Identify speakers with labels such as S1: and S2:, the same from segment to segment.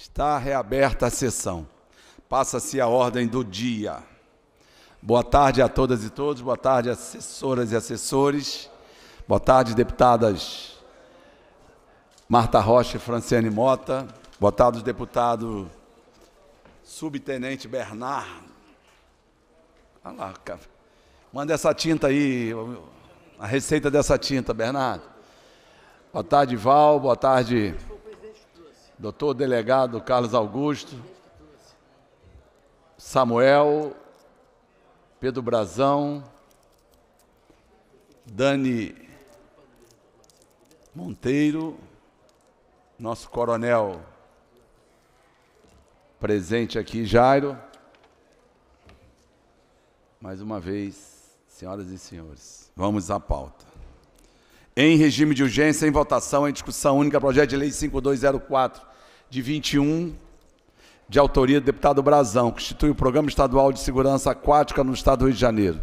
S1: Está reaberta a sessão. Passa-se a ordem do dia. Boa tarde a todas e todos, boa tarde, assessoras e assessores. Boa tarde, deputadas Marta Rocha e Franciane Mota. Boa tarde, deputado subtenente Bernardo. Olha lá, cara. manda essa tinta aí, a receita dessa tinta, Bernardo. Boa tarde, Val. Boa tarde, doutor delegado Carlos Augusto, Samuel, Pedro Brazão, Dani Monteiro, nosso coronel presente aqui, Jairo. Mais uma vez, senhoras e senhores, vamos à pauta. Em regime de urgência, em votação, em discussão única, projeto de lei 5204, de 21, de autoria do deputado Brazão, que institui o Programa Estadual de Segurança Aquática no Estado do Rio de Janeiro.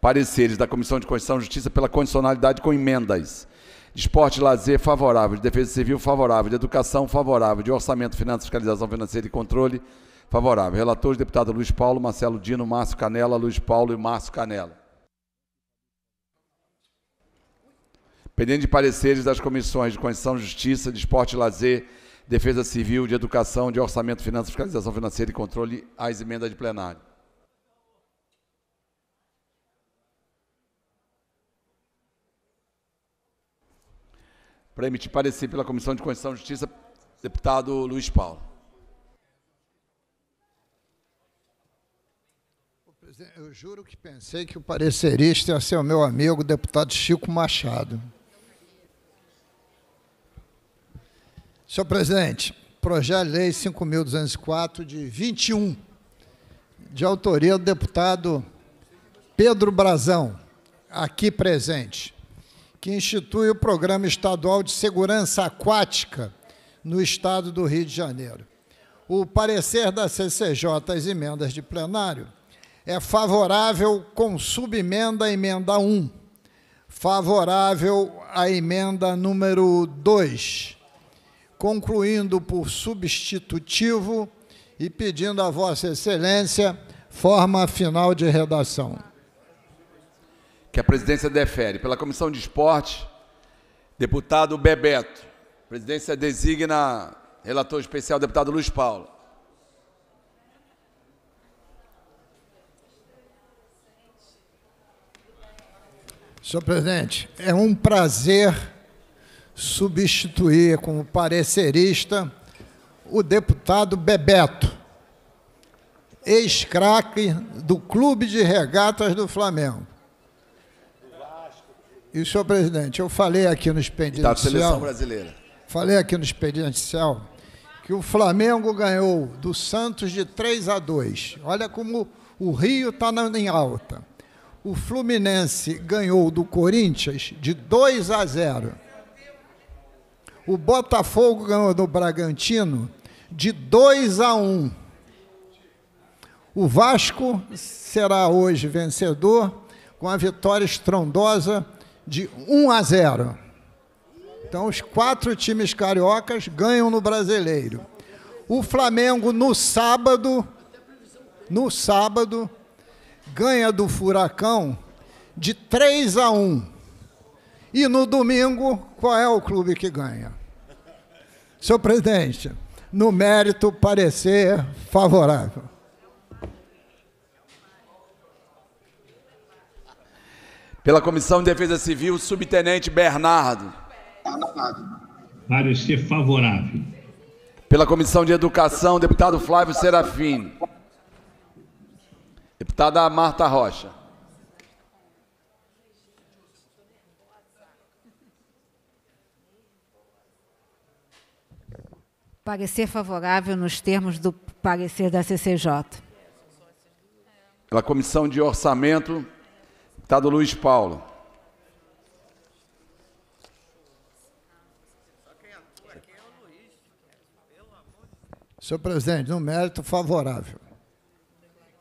S1: Pareceres da Comissão de Constituição e Justiça pela condicionalidade com emendas. esporte e lazer favorável, de defesa civil favorável, de educação favorável, de orçamento, finanças, fiscalização financeira e controle favorável. Relatores, deputado Luiz Paulo, Marcelo Dino, Márcio Canela, Luiz Paulo e Márcio Canela. pendente de pareceres das comissões de Constituição, Justiça, de Esporte e Lazer, Defesa Civil, de Educação, de Orçamento, Finanças, Fiscalização Financeira e Controle, às emendas de plenário. Para emitir parecer pela Comissão de Constituição e Justiça, deputado Luiz Paulo.
S2: Eu juro que pensei que o parecerista ia ser o meu amigo, o deputado Chico Machado. Senhor presidente, projeto de lei 5.204, de 21, de autoria do deputado Pedro Brazão, aqui presente, que institui o Programa Estadual de Segurança Aquática no Estado do Rio de Janeiro. O parecer da CCJ às emendas de plenário é favorável com subemenda à emenda 1, favorável à emenda número 2, concluindo por substitutivo e pedindo a Vossa Excelência forma final de redação.
S1: Que a presidência defere. Pela Comissão de Esporte, deputado Bebeto. A presidência designa relator especial, deputado Luiz Paulo.
S2: Senhor presidente, é um prazer substituir como parecerista o deputado Bebeto, ex-craque do Clube de Regatas do Flamengo. E o senhor presidente, eu falei aqui no expediente da seleção brasileira. Falei aqui no expediente inicial que o Flamengo ganhou do Santos de 3 a 2. Olha como o Rio está em alta. O Fluminense ganhou do Corinthians de 2 a 0. O Botafogo ganhou do Bragantino de 2 a 1. O Vasco será hoje vencedor com a vitória estrondosa de 1 a 0. Então, os quatro times cariocas ganham no brasileiro. O Flamengo, no sábado, no sábado, ganha do Furacão de 3 a 1. E no domingo, qual é o clube que ganha? Senhor presidente, no mérito, parecer favorável.
S1: Pela Comissão de Defesa Civil, Subtenente Bernardo.
S2: Parecer favorável.
S1: Pela Comissão de Educação, deputado Flávio Serafim. Deputada Marta Rocha.
S3: Parecer favorável nos termos do parecer da CCJ.
S1: Pela Comissão de Orçamento, deputado Luiz Paulo.
S2: Senhor presidente, no mérito favorável.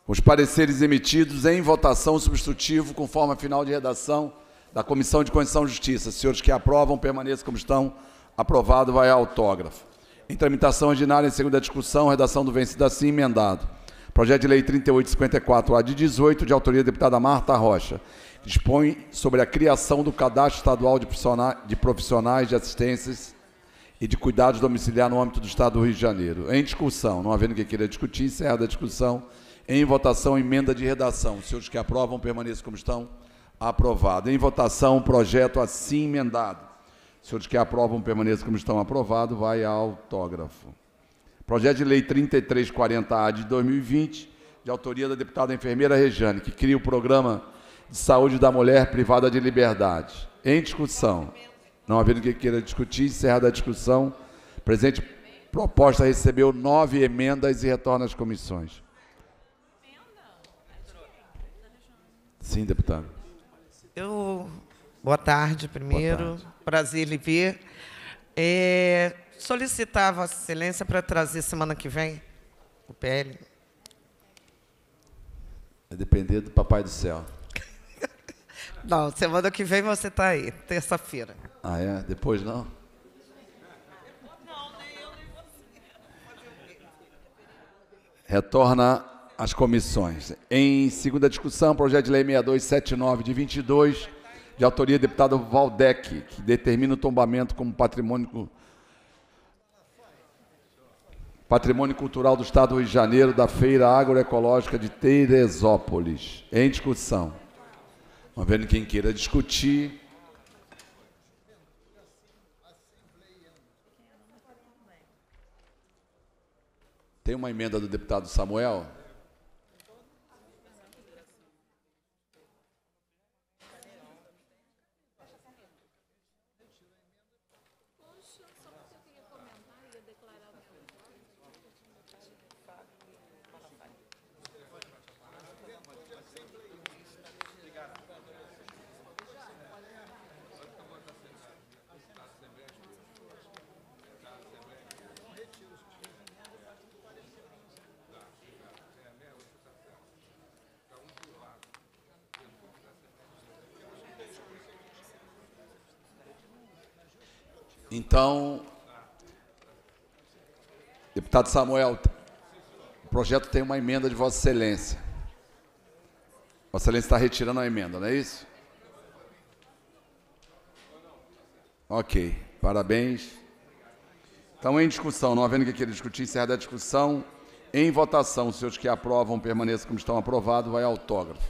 S1: Os pareceres emitidos em votação substitutivo, conforme a final de redação da Comissão de Constituição e Justiça. Senhores que aprovam, permaneçam como estão. Aprovado, vai a autógrafo em tramitação ordinária em segunda discussão, redação do vencido assim emendado. Projeto de Lei 3854-A de 18, de autoria da deputada Marta Rocha, dispõe sobre a criação do Cadastro Estadual de Profissionais de Assistências e de Cuidados Domiciliar no âmbito do Estado do Rio de Janeiro. Em discussão, não havendo quem queira discutir, encerrada a discussão. Em votação, emenda de redação. Se os que aprovam permaneçam como estão. Aprovado. Em votação, projeto assim emendado. Senhores que aprovam, permaneçam como estão aprovado, vai ao autógrafo. Projeto de Lei 3340-A de 2020, de autoria da deputada enfermeira Rejane, que cria o Programa de Saúde da Mulher Privada de Liberdade. Em discussão. Não havendo que queira discutir, encerrada a discussão. Presente proposta recebeu nove emendas e retorna às comissões. Sim, deputado.
S4: Eu Boa tarde, primeiro. Boa tarde. Prazer lhe ver. É, solicitar Vossa Excelência para trazer semana que vem o PL.
S1: É depender do Papai do Céu.
S4: não, semana que vem você está aí, terça-feira.
S1: Ah, é? Depois não? Não, nem eu, nem você. Retorna às comissões. Em segunda discussão, projeto de lei 6279 de 22 de autoria do deputado Valdec, que determina o tombamento como patrimônio, patrimônio cultural do Estado do Rio de Janeiro da Feira Agroecológica de Teresópolis. Em discussão. Vamos ver quem queira discutir. Tem uma emenda do deputado Samuel? Então, deputado Samuel, o projeto tem uma emenda de Vossa Excelência. Vossa Excelência está retirando a emenda, não é isso? Ok, parabéns. Então, em discussão, não havendo que queira discutir, encerrada a discussão. Em votação, os senhores que aprovam permaneçam como estão aprovados, vai autógrafo.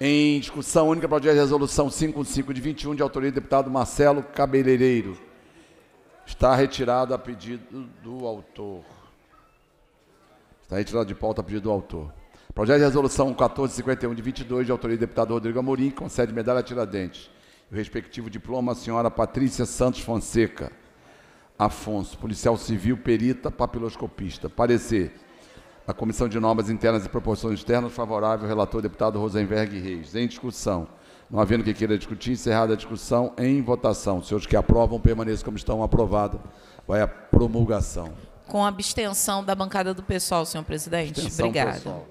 S1: Em discussão única, projeto de resolução 55 de 21, de autoria do deputado Marcelo Cabeleireiro. Está retirado a pedido do autor. Está retirado de pauta a pedido do autor. Projeto de resolução 1451 de 22, de autoria do deputado Rodrigo Amorim, concede medalha a Tiradentes. O respectivo diploma à senhora Patrícia Santos Fonseca. Afonso, policial civil, perita, papiloscopista. Parecer da Comissão de Normas Internas e Proporções Externas, favorável, relator deputado Rosenberg Reis. Em discussão. Não havendo que queira discutir, encerrada a discussão em votação. Senhores que aprovam, permaneçam como estão. aprovado Vai a promulgação.
S3: Com abstenção da bancada do pessoal, senhor presidente. Abstenção, Obrigada.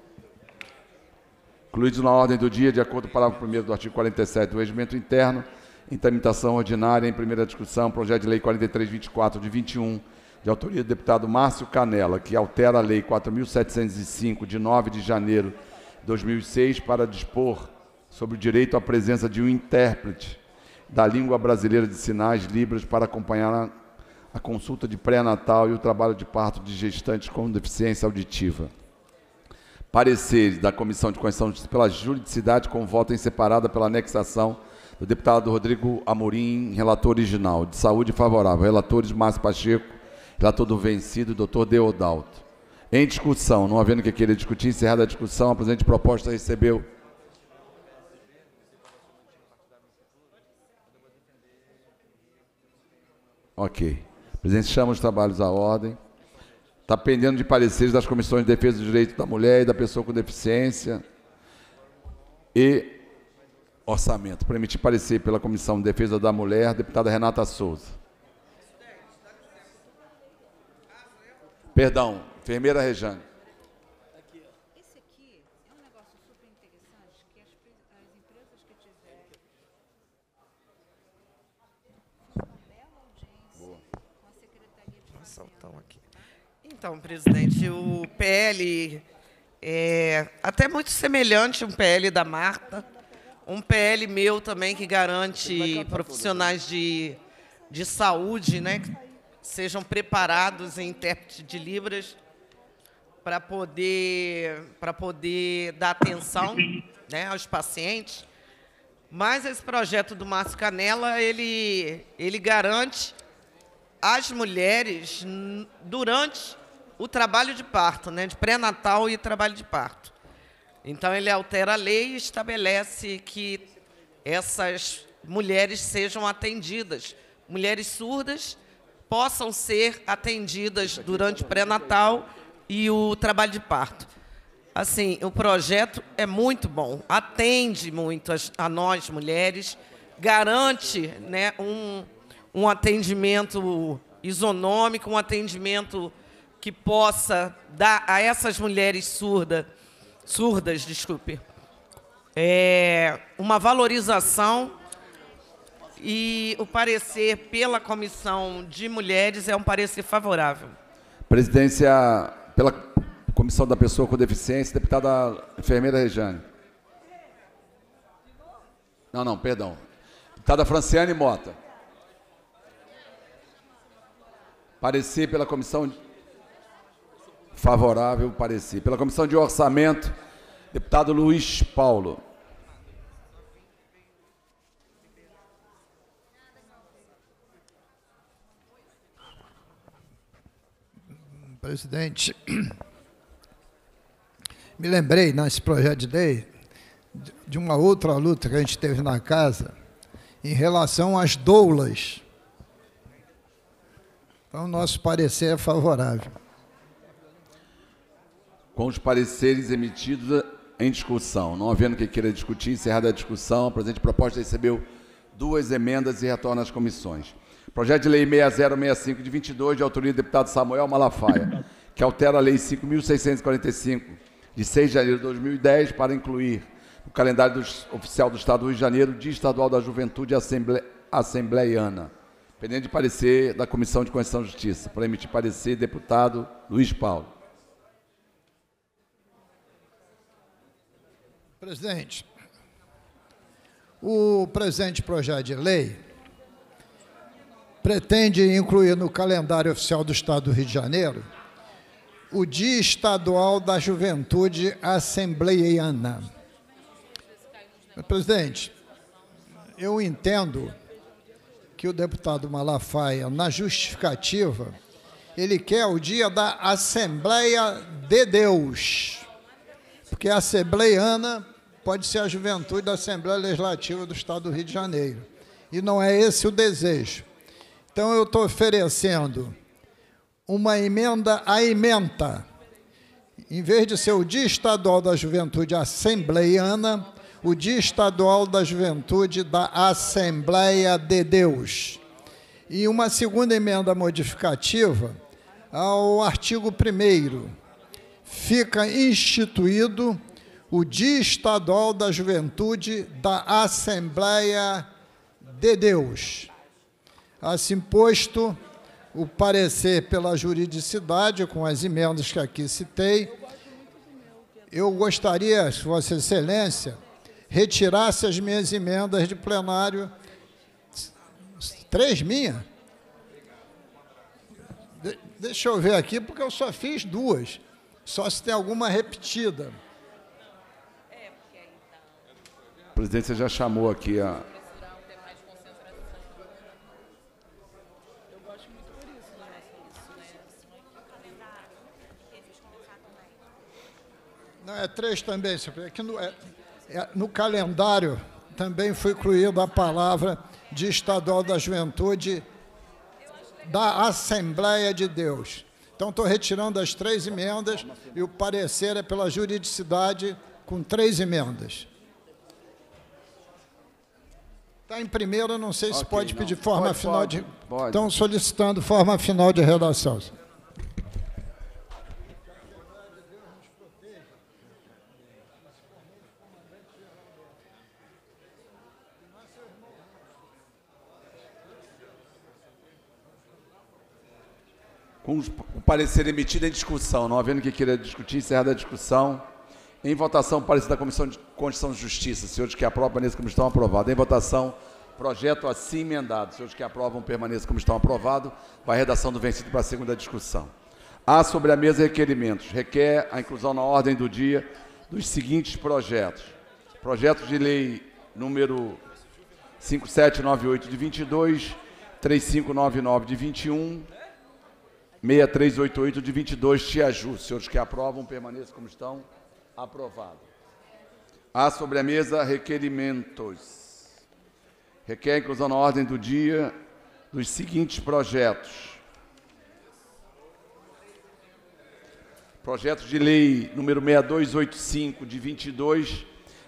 S1: Incluídos na ordem do dia, de acordo com o parágrafo 1 do artigo 47 do Regimento Interno, em tramitação ordinária, em primeira discussão, projeto de lei 4324 de 21, de autoria do deputado Márcio Canela, que altera a lei 4705 de 9 de janeiro de 2006 para dispor sobre o direito à presença de um intérprete da língua brasileira de sinais, Libras, para acompanhar a, a consulta de pré-natal e o trabalho de parto de gestantes com deficiência auditiva. Parecer da Comissão de Constituição pela Juridicidade com voto em separada pela anexação do deputado Rodrigo Amorim, relator original, de saúde favorável. Relatores Márcio Pacheco, relator do vencido, doutor Deodalto. Em discussão, não havendo que queira discutir, encerrada a discussão, a presente proposta recebeu Ok. O presidente chama os trabalhos à ordem. Está pendendo de pareceres das comissões de defesa dos direitos da mulher e da pessoa com deficiência. E orçamento. Permitir parecer pela Comissão de Defesa da Mulher, deputada Renata Souza. Perdão, enfermeira Rejane.
S4: Então, presidente, o PL é até muito semelhante um PL da Marta, um PL meu também que garante profissionais né? de, de saúde, né, que sejam preparados em intérprete de Libras para poder, para poder dar atenção né, aos pacientes. Mas esse projeto do Márcio Canela, ele, ele garante as mulheres, durante o trabalho de parto, né, de pré-natal e trabalho de parto. Então, ele altera a lei e estabelece que essas mulheres sejam atendidas. Mulheres surdas possam ser atendidas durante o pré-natal e o trabalho de parto. Assim, o projeto é muito bom, atende muito a nós mulheres, garante né, um, um atendimento isonômico, um atendimento que possa dar a essas mulheres surda, surdas, desculpe, é, uma valorização e o parecer pela comissão de mulheres é um parecer favorável.
S1: Presidência pela comissão da pessoa com deficiência, deputada enfermeira Rejane. Não, não, perdão. Deputada Franciane Mota. Parecer pela comissão de Favorável parecer. Pela Comissão de Orçamento, deputado Luiz Paulo.
S2: Presidente, me lembrei nesse projeto de lei de uma outra luta que a gente teve na casa em relação às doulas. Então, nosso parecer é favorável
S1: com os pareceres emitidos em discussão. Não havendo que queira discutir, encerrada a discussão, a presente proposta recebeu duas emendas e retorna às comissões. Projeto de Lei 6065 de 22, de autoria do deputado Samuel Malafaia, que altera a Lei 5.645, de 6 de janeiro de 2010, para incluir o calendário do, oficial do Estado do Rio de Janeiro, Dia Estadual da Juventude Assemble, Assembleiana. Pendente de parecer da Comissão de Constituição e Justiça. Para emitir parecer, deputado Luiz Paulo.
S2: Presidente, o presente projeto de lei pretende incluir no calendário oficial do Estado do Rio de Janeiro o Dia Estadual da Juventude Assembleiana. Presidente, eu entendo que o deputado Malafaia, na justificativa, ele quer o dia da Assembleia de Deus porque a assembleiana pode ser a juventude da Assembleia Legislativa do Estado do Rio de Janeiro. E não é esse o desejo. Então, eu estou oferecendo uma emenda à emenda. Em vez de ser o Dia Estadual da Juventude Assembleiana, o Dia Estadual da Juventude da Assembleia de Deus. E uma segunda emenda modificativa ao artigo 1 fica instituído o Dia Estadual da Juventude da Assembleia de Deus. Assim posto, o parecer pela juridicidade, com as emendas que aqui citei, eu gostaria, Vossa Excelência, retirasse as minhas emendas de plenário, três minhas. De, deixa eu ver aqui, porque eu só fiz duas. Só se tem alguma repetida.
S1: presidente já chamou aqui a.
S2: Não, é três também, aqui é no, é, é, no calendário também foi incluída a palavra de estadual da juventude da Assembleia de Deus. Então, estou retirando as três emendas e o parecer é pela juridicidade com três emendas. Está em primeiro, não sei se okay, pode não. pedir forma pode, final pode, de. Pode. Estão solicitando forma final de redação.
S1: com o parecer emitido em discussão, não havendo que queira discutir, encerrada a discussão. Em votação, parecer da Comissão de Constituição e Justiça. Senhores que aprovam, permaneçam como estão aprovado. Em votação, projeto assim emendado. Senhores que aprovam, permaneçam como estão aprovado. Vai a redação do vencido para a segunda discussão. Há sobre a mesa requerimentos. Requer a inclusão na ordem do dia dos seguintes projetos. Projeto de lei número 5798 de 22, 3599 de 21, 6388 de 22, Tiaju. Senhores que aprovam, permaneçam como estão. Aprovado. Há sobre a mesa requerimentos. Requer inclusão na ordem do dia dos seguintes projetos. Projeto de lei número 6285 de 22,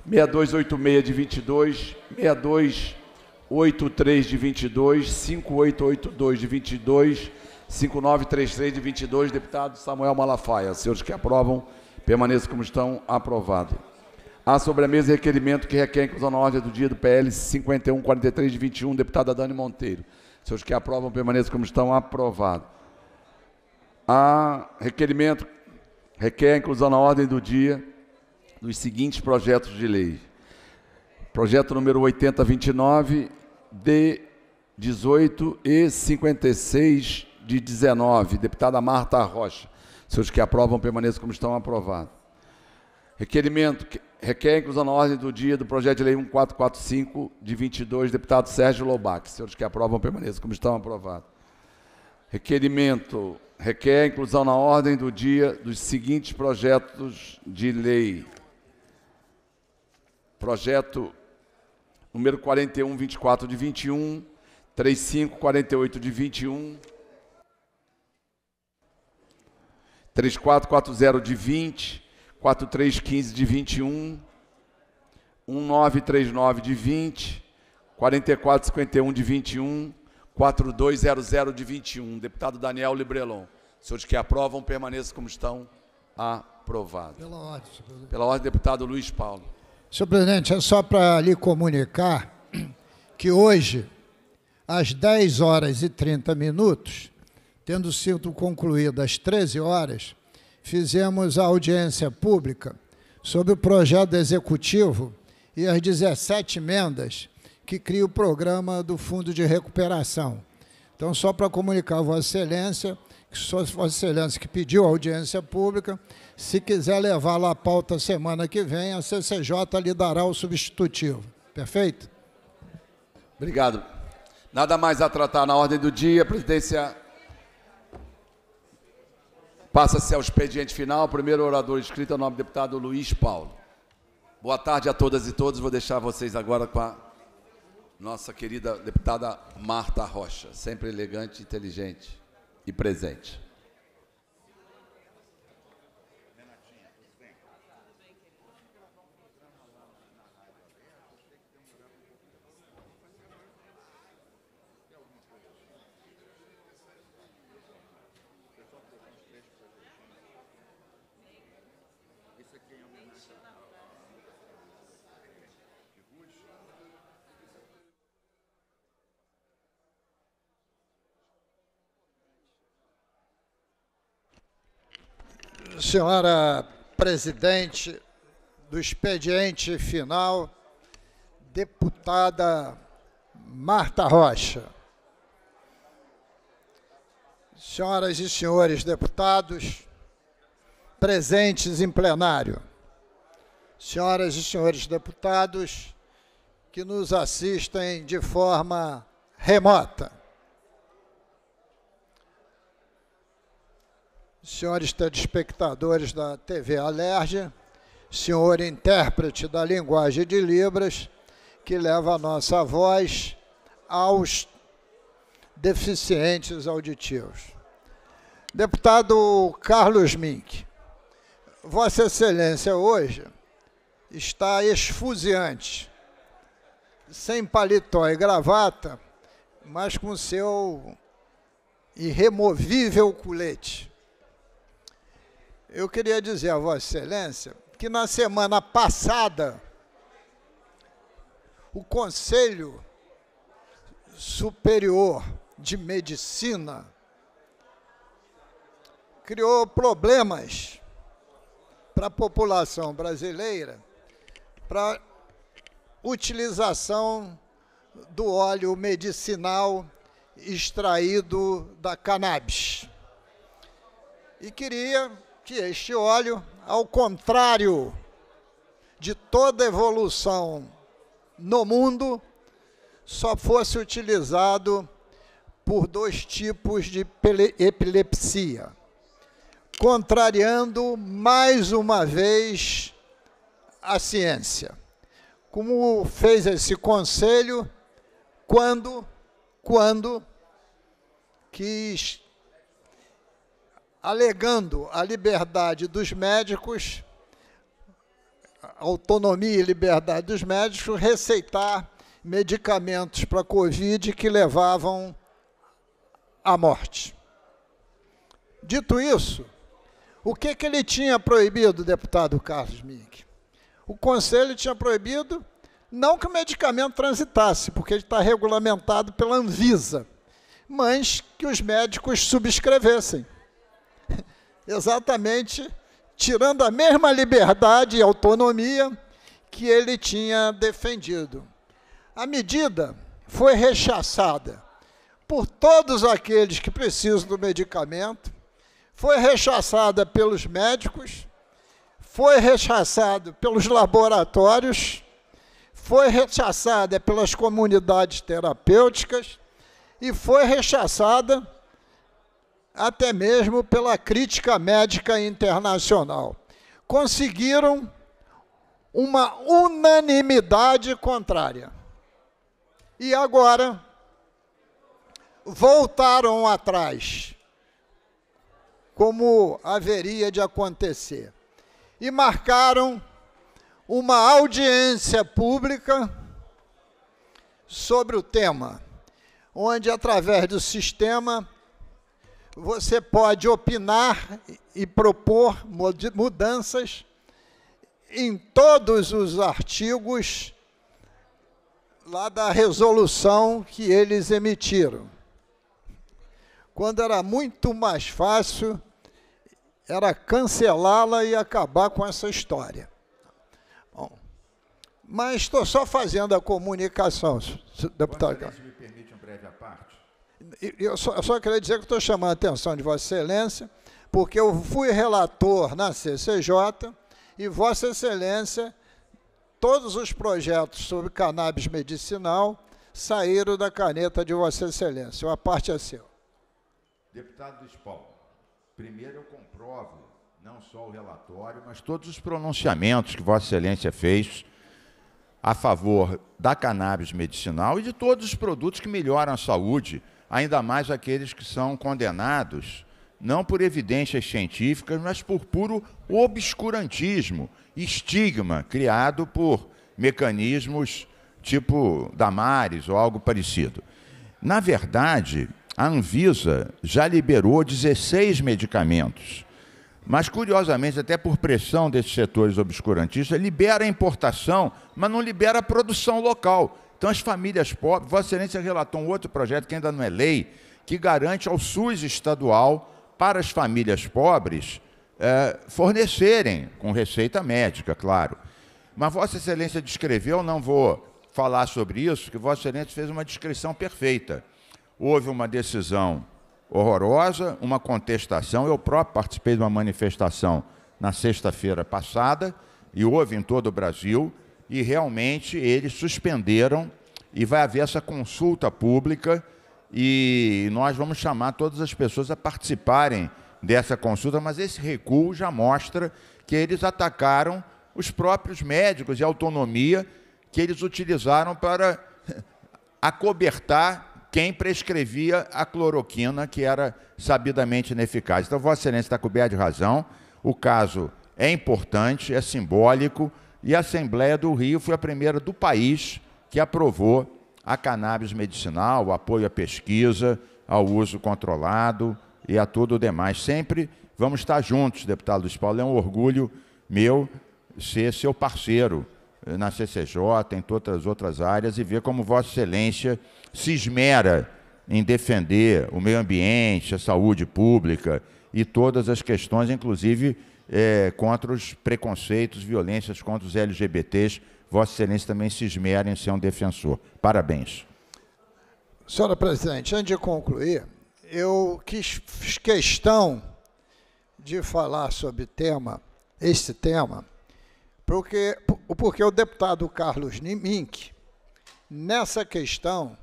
S1: 6286 de 22, 6283 de 22, 5882 de 22, 5933 de 22, deputado Samuel Malafaia. Senhores que aprovam, permaneçam como estão, aprovado. Há sobre a mesa requerimento que requer inclusão na ordem do dia do PL 5143 de 21, deputada Dani Monteiro. Senhores que aprovam, permaneçam como estão, aprovado. Há requerimento que requer inclusão na ordem do dia dos seguintes projetos de lei. Projeto número 8029, D18 e 56 de 19, deputada Marta Rocha. Se os que aprovam permaneçam como estão aprovados. Requerimento requer inclusão na ordem do dia do projeto de lei 1445 de 22, deputado Sérgio Lobac. Senhores que aprovam permaneçam como estão aprovados. Requerimento requer inclusão na ordem do dia dos seguintes projetos de lei. Projeto número 4124 de 21, 3548 de 21, 3440 de 20, 4315 de 21, 1939 de 20, 4451 de 21, 4200 de 21. Deputado Daniel Librelon. Senhores que aprovam, permaneçam como estão. Aprovado. Pela ordem, senhor presidente. Pela ordem, deputado Luiz Paulo.
S2: Senhor presidente, é só para lhe comunicar que hoje, às 10 horas e 30 minutos, tendo sido concluída às 13 horas, fizemos a audiência pública sobre o projeto executivo e as 17 emendas que cria o programa do Fundo de Recuperação. Então, só para comunicar a Vossa Excelência, que só Vossa Excelência que pediu a audiência pública, se quiser levá-la à pauta semana que vem, a CCJ lhe dará o substitutivo. Perfeito?
S1: Obrigado. Nada mais a tratar na ordem do dia. Presidência Passa-se ao expediente final. Primeiro orador inscrito é o nome do deputado Luiz Paulo. Boa tarde a todas e todos. Vou deixar vocês agora com a nossa querida deputada Marta Rocha, sempre elegante, inteligente e presente.
S5: Isso aqui homenagem
S2: Senhora presidente do expediente final, deputada Marta Rocha. Senhoras e senhores deputados, presentes em plenário. Senhoras e senhores deputados que nos assistem de forma remota. Senhores telespectadores da TV Alerja, senhor intérprete da linguagem de Libras, que leva a nossa voz aos deficientes auditivos. Deputado Carlos Mink, Vossa Excelência hoje está esfuziante, sem paletó e gravata, mas com seu irremovível colete. Eu queria dizer a Vossa Excelência que na semana passada o Conselho Superior de Medicina criou problemas para a população brasileira para utilização do óleo medicinal extraído da cannabis. E queria que este óleo, ao contrário de toda evolução no mundo, só fosse utilizado por dois tipos de epilepsia contrariando mais uma vez a ciência. Como fez esse conselho quando quando quis alegando a liberdade dos médicos, autonomia e liberdade dos médicos, receitar medicamentos para Covid que levavam à morte. Dito isso, o que, que ele tinha proibido, deputado Carlos Mink? O Conselho tinha proibido não que o medicamento transitasse, porque ele está regulamentado pela Anvisa, mas que os médicos subscrevessem. Exatamente, tirando a mesma liberdade e autonomia que ele tinha defendido. A medida foi rechaçada por todos aqueles que precisam do medicamento, foi rechaçada pelos médicos, foi rechaçado pelos laboratórios, foi rechaçada pelas comunidades terapêuticas e foi rechaçada até mesmo pela crítica médica internacional. Conseguiram uma unanimidade contrária. E agora voltaram atrás como haveria de acontecer. E marcaram uma audiência pública sobre o tema, onde, através do sistema, você pode opinar e propor mudanças em todos os artigos lá da resolução que eles emitiram. Quando era muito mais fácil era cancelá-la e acabar com essa história. Bom, mas estou só fazendo a comunicação, deputado. Vossa
S5: me permite uma breve parte?
S2: Eu só, eu só queria dizer que estou chamando a atenção de Vossa Excelência, porque eu fui relator na CCJ e Vossa Excelência, todos os projetos sobre cannabis medicinal saíram da caneta de Vossa Excelência. A parte é seu.
S5: Deputado Spall. Primeiro eu comprovo não só o relatório, mas todos os pronunciamentos que Vossa Excelência fez a favor da cannabis medicinal e de todos os produtos que melhoram a saúde, ainda mais aqueles que são condenados não por evidências científicas, mas por puro obscurantismo, estigma criado por mecanismos tipo Damares ou algo parecido. Na verdade, a Anvisa já liberou 16 medicamentos. Mas, curiosamente, até por pressão desses setores obscurantistas, libera a importação, mas não libera a produção local. Então, as famílias pobres. Vossa Excelência relatou um outro projeto que ainda não é lei, que garante ao SUS estadual, para as famílias pobres, eh, fornecerem, com receita médica, claro. Mas Vossa Excelência descreveu, não vou falar sobre isso, que Vossa Excelência fez uma descrição perfeita houve uma decisão horrorosa, uma contestação. Eu próprio participei de uma manifestação na sexta-feira passada, e houve em todo o Brasil, e realmente eles suspenderam, e vai haver essa consulta pública, e nós vamos chamar todas as pessoas a participarem dessa consulta, mas esse recuo já mostra que eles atacaram os próprios médicos e a autonomia que eles utilizaram para acobertar quem prescrevia a cloroquina, que era sabidamente ineficaz. Então, Vossa Excelência está coberta de razão. O caso é importante, é simbólico, e a Assembleia do Rio foi a primeira do país que aprovou a cannabis medicinal, o apoio à pesquisa, ao uso controlado e a tudo o demais. Sempre vamos estar juntos, deputado Luiz Paulo. É um orgulho meu ser seu parceiro eh, na CCJ, em todas as outras áreas, e ver como Vossa Excelência se esmera em defender o meio ambiente, a saúde pública e todas as questões, inclusive é, contra os preconceitos, violências contra os LGBTs. Vossa Excelência também se esmera em ser um defensor. Parabéns.
S2: Senhora Presidente, antes de concluir, eu quis, fiz questão de falar sobre tema, esse tema, porque, porque o deputado Carlos Nimink, nessa questão,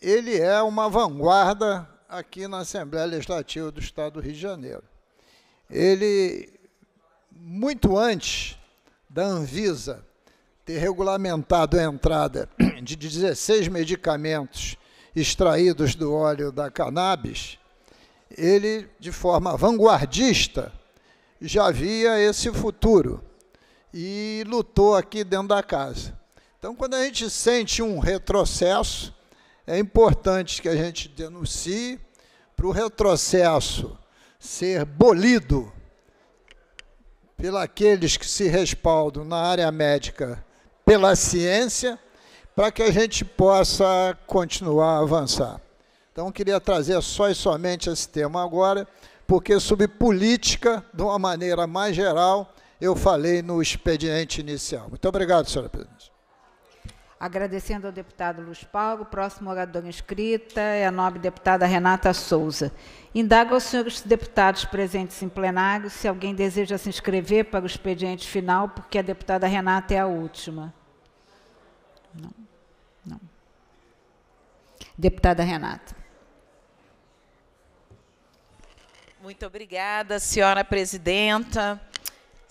S2: ele é uma vanguarda aqui na Assembleia Legislativa do Estado do Rio de Janeiro. Ele, muito antes da Anvisa ter regulamentado a entrada de 16 medicamentos extraídos do óleo da cannabis, ele, de forma vanguardista, já via esse futuro e lutou aqui dentro da casa. Então, quando a gente sente um retrocesso, é importante que a gente denuncie para o retrocesso ser bolido pelos que se respaldam na área médica pela ciência, para que a gente possa continuar a avançar. Então, queria trazer só e somente esse tema agora, porque sobre política, de uma maneira mais geral, eu falei no expediente inicial. Muito obrigado, senhora presidente.
S3: Agradecendo ao deputado Luiz Paulo, próximo orador inscrita é a nobre deputada Renata Souza. Indago aos senhores deputados presentes em plenário se alguém deseja se inscrever para o expediente final, porque a deputada Renata é a última. Não. Não. Deputada Renata. Muito obrigada, senhora presidenta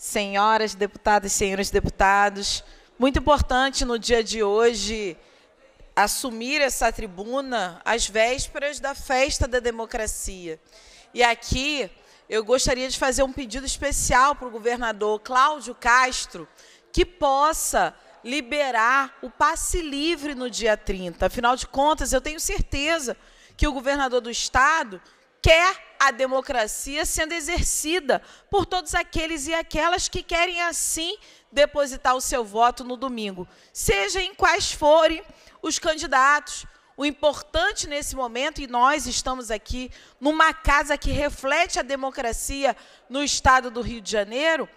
S3: senhoras deputadas, senhores deputados. Muito importante no dia de hoje assumir essa tribuna às vésperas da festa da democracia. E aqui eu gostaria de fazer um pedido especial para o governador Cláudio Castro que possa liberar o passe livre no dia 30. Afinal de contas, eu tenho certeza que o governador do estado quer a democracia sendo exercida por todos aqueles e aquelas que querem assim depositar o seu voto no domingo, seja em quais forem os candidatos. O importante nesse momento, e nós estamos aqui numa casa que reflete a democracia no estado do Rio de Janeiro,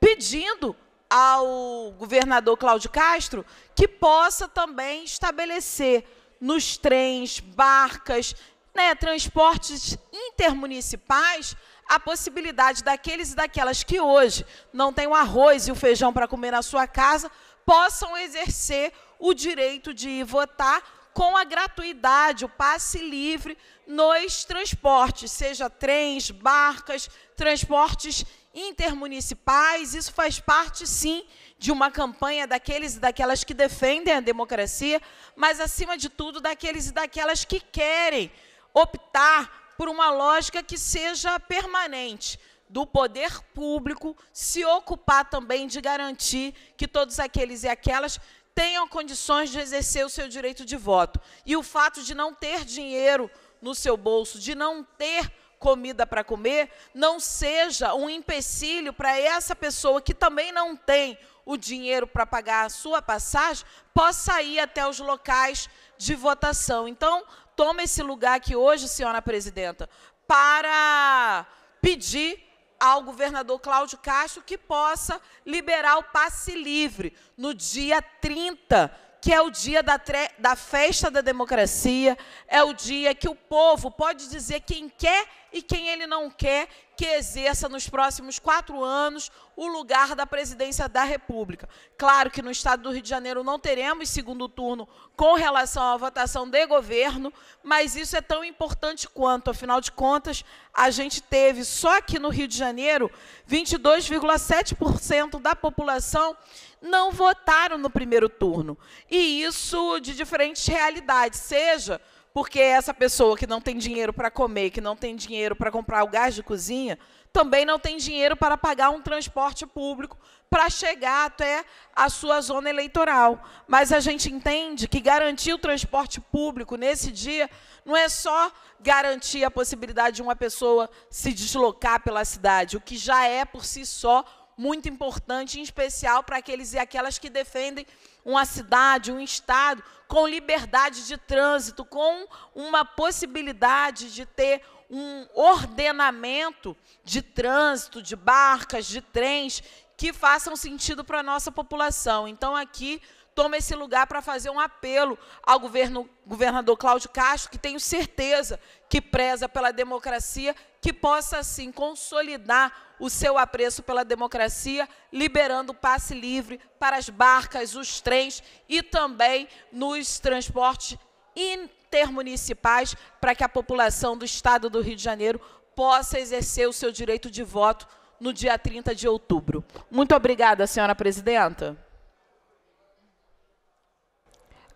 S3: pedindo ao governador Cláudio Castro que possa também estabelecer nos trens, barcas, né, transportes intermunicipais a possibilidade daqueles e daquelas que hoje não têm o arroz e o feijão para comer na sua casa possam exercer o direito de ir votar com a gratuidade, o passe livre nos transportes, seja trens, barcas, transportes intermunicipais. Isso faz parte, sim, de uma campanha daqueles e daquelas que defendem a democracia, mas, acima de tudo, daqueles e daquelas que querem optar por uma lógica que seja permanente do poder público se ocupar também de garantir que todos aqueles e aquelas tenham condições de exercer o seu direito de voto. E o fato de não ter dinheiro no seu bolso, de não ter comida para comer, não seja um empecilho para essa pessoa que também não tem o dinheiro para pagar a sua passagem, possa ir até os locais de votação. Então, toma esse lugar aqui hoje, senhora presidenta, para pedir ao governador Cláudio Castro que possa liberar o passe livre no dia 30, que é o dia da, da festa da democracia, é o dia que o povo pode dizer quem quer e quem ele não quer que exerça nos próximos quatro anos o lugar da presidência da República. Claro que no Estado do Rio de Janeiro não teremos segundo turno com relação à votação de governo, mas isso é tão importante quanto, afinal de contas, a gente teve só aqui no Rio de Janeiro 22,7% da população não votaram no primeiro turno. E isso de diferentes realidades, seja porque essa pessoa que não tem dinheiro para comer, que não tem dinheiro para comprar o gás de cozinha, também não tem dinheiro para pagar um transporte público para chegar até a sua zona eleitoral. Mas a gente entende que garantir o transporte público nesse dia não é só garantir a possibilidade de uma pessoa se deslocar pela cidade, o que já é por si só muito importante, em especial para aqueles e aquelas que defendem uma cidade, um estado com liberdade de trânsito, com uma possibilidade de ter um ordenamento de trânsito, de barcas, de trens que façam sentido para a nossa população. Então aqui toma esse lugar para fazer um apelo ao governo, governador Cláudio Castro, que tenho certeza que preza pela democracia, que possa, assim, consolidar o seu apreço pela democracia, liberando o passe livre para as barcas, os trens e também nos transportes intermunicipais, para que a população do Estado do Rio de Janeiro possa exercer o seu direito de voto no dia 30 de outubro. Muito obrigada, senhora presidenta.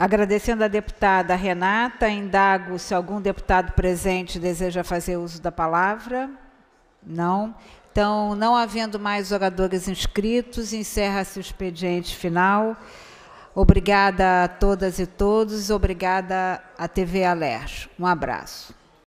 S3: Agradecendo a deputada Renata, indago se algum deputado presente deseja fazer uso da palavra. Não. Então, não havendo mais oradores inscritos, encerra-se o expediente final. Obrigada a todas e todos, obrigada à TV Alerj. Um abraço.